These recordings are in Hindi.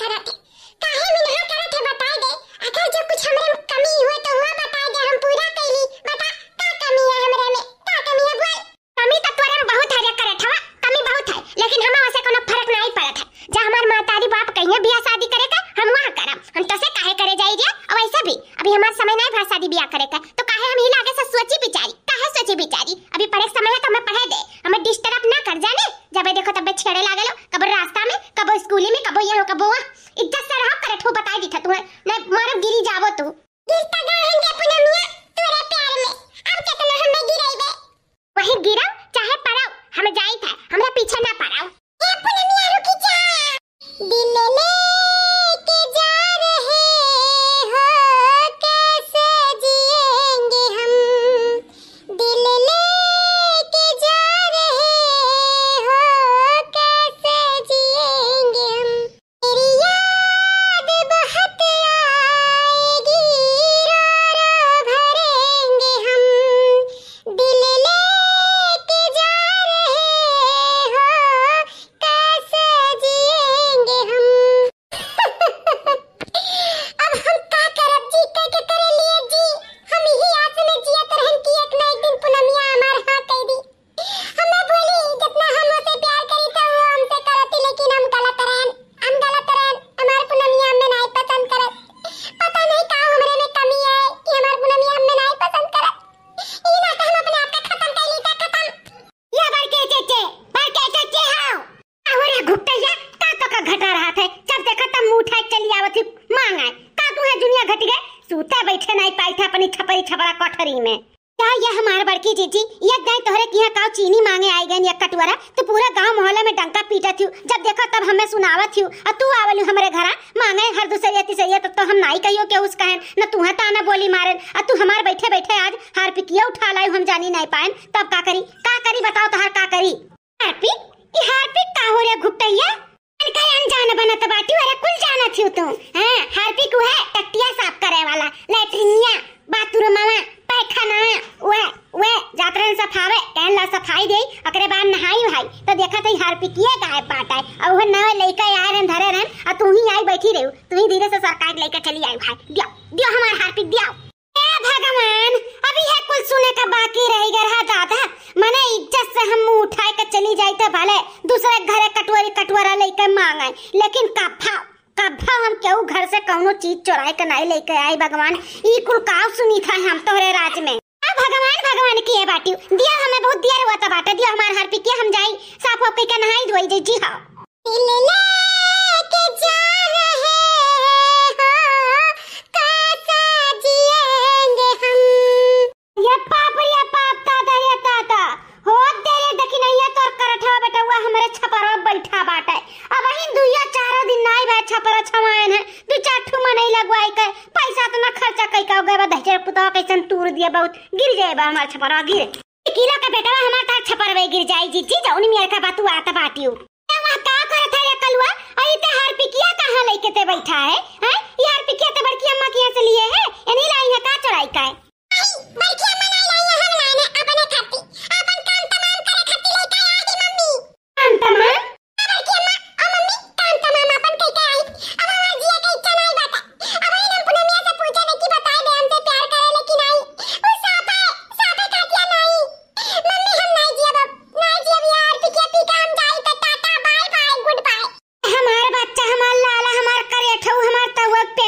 it. हमरा पीछे ना पड़ाओ बा कोठरी में क्या ये हमारे बड़की जीजी ये गए तोहरे की काव चीनी मांगे आई गई ये कटवरा तो पूरा गांव मोहल्ले में डंका पीटा थी जब देखो तब हमें सुनावा थी और तू आवल हमारे घर मांगे हर दूसरे तीसरे तो, तो हम नाई कहियो के उस कहन न तू है ताना बोली मारे और तू हमार बैठे बैठे आज हार पिकिया उठा लायो हम जानी नहीं पाए तब का करी का करी बताओ तो हार का करी हारपी ये हारपी का हो रे घुटैया अनका अनजान बनत बाटी अरे कुल जाना थी तू हाई भाई तो देखा थई तो हार पिकिए है पाटा है और वो नवा लइका यार रन धरे रहन और तू ही आई बैठी रहू तू ही धीरे से सरकार लइका चली आई भाई दियो दियो हमार हार पिक दियो ए भगवान अभी है कुल सुने का बाकी रह गया रहा दादा मने इज्जत से हम मुंह उठाए के चली जाई तो भले दूसरे घरे कटवरी कटवरा लेके मांगे लेकिन कफा कब्बा हम केहू घर से कौनो चीज चुराए के नहीं लेके आए भगवान ई कुल काव सुनी था हम तोरे राज में भगवान भगवान पिए बाटियो दिया हमें बहुत दिया रे वो तो बाटा दिया हमार हर पिकिया हम जाई साफ हो के नहाई धोई जे जी हां ले ले लड़का हो गए बा दहचर पुतवा कैसन तूर दिया बहुत गिर जाए बा हमार छपरवा गिर किला का बेटा हमार छपर वे गिर जाई जी जी जा जौन मियर का बात हुआ था बाटी वहां का करत है ये कलुआ अई ते हर पिकिया कहां लेके ते बैठा है हैं ये हर पिकिया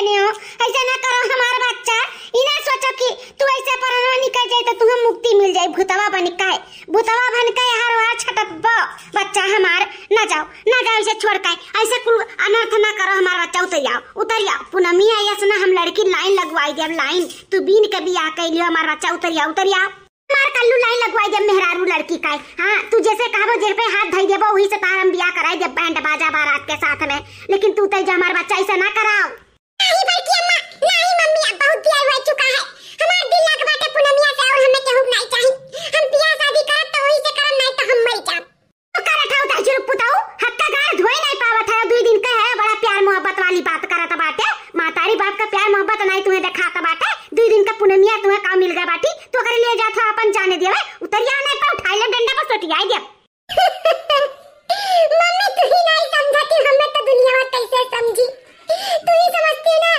लेनी हो ऐसा ना करो हमारा बच्चा इना सोचो कि तू ऐसा परनवा निकल जाए तो तुम्हें मुक्ति मिल जाए भूतवा बन के भूतवा बन के हर वार बार ब बच्चा हमार ना जाओ ना जाओ ऐसे छोड़ के ऐसे कुल अनर्थ ना करो हमारा बच्चा उतर जाओ उतर जाओ पुनमी आई है सुना हम लड़की लाइन लगवाई दे लाइन तू बीन के भी आके लियो हमारा बच्चा उतर जाओ उतर जाओ मार कल्लू लाइन लगवाई दे मेहरारू लड़की का हाँ तू जैसे कहा जेब पे हाथ धई देबो वही से तार हम बियाह कराई दे बैंड बाजा बारात के साथ में लेकिन तू जा हमारा बच्चा ऐसा ना कराओ समझ गया मम्मी तू ही नहीं समझती हमें तो दुनिया और कैसे समझी तू ही समझती ना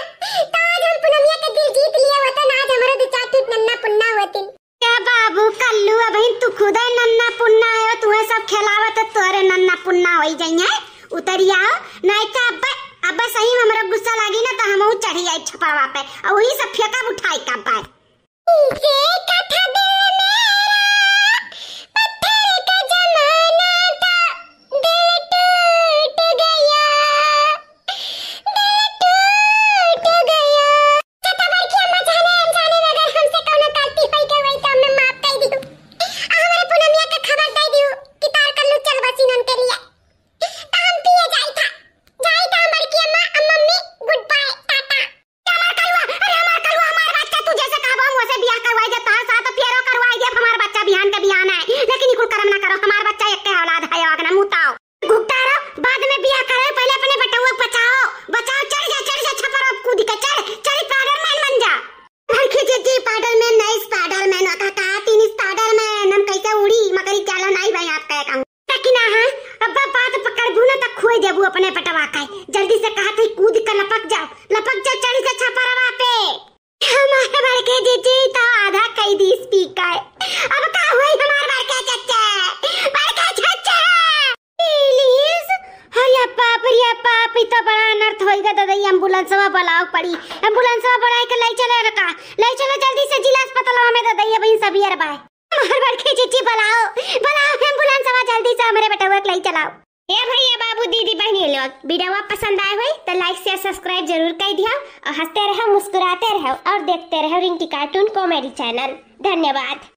तो आज हम पुनमिया के दिल जीत लिए होते ना आज टूट नन्ना पुन्ना होते क्या बाबू कल्लू तू खुद है नन्ना पुन्ना है सब खिलावत तो नन्ना पुन्ना हो नहीं तो अब अब सही हमारा गुस्सा लागी ना तो हम चढ़ी आई छपावा पे और वही सब फेंका उठाई कोई देबू अपने पटवा का जल्दी से कहा थी कूद कर लपक जाओ लपक जाओ चढ़ी से छपा रवा पे हमारे बार के जीती तो आधा कई दी स्पीक का अब का हुई हमारे बार के चच्चे बार के चच्चे प्लीज हरिया पाप हरिया पाप इ तो बड़ा अनर्थ होएगा दादा ये एम्बुलेंस वा बुलाओ पड़ी एम्बुलेंस वा बुलाए के ले चले रखा ले चलो जल्दी से जिला अस्पताल में दादा ये बहन सभी अरबाए मार मार के चिट्ठी बुलाओ बुलाओ एम्बुलेंस वा जल्दी से हमारे बेटा को ले चलाओ ए भैया बाबू दीदी बहनी लोग वीडियो पसंद आए हुए तो लाइक शेयर सब्सक्राइब जरूर कर दिया और हंसते रहो मुस्कुराते रहो और देखते रहो रिंकी कार्टून कॉमेडी चैनल धन्यवाद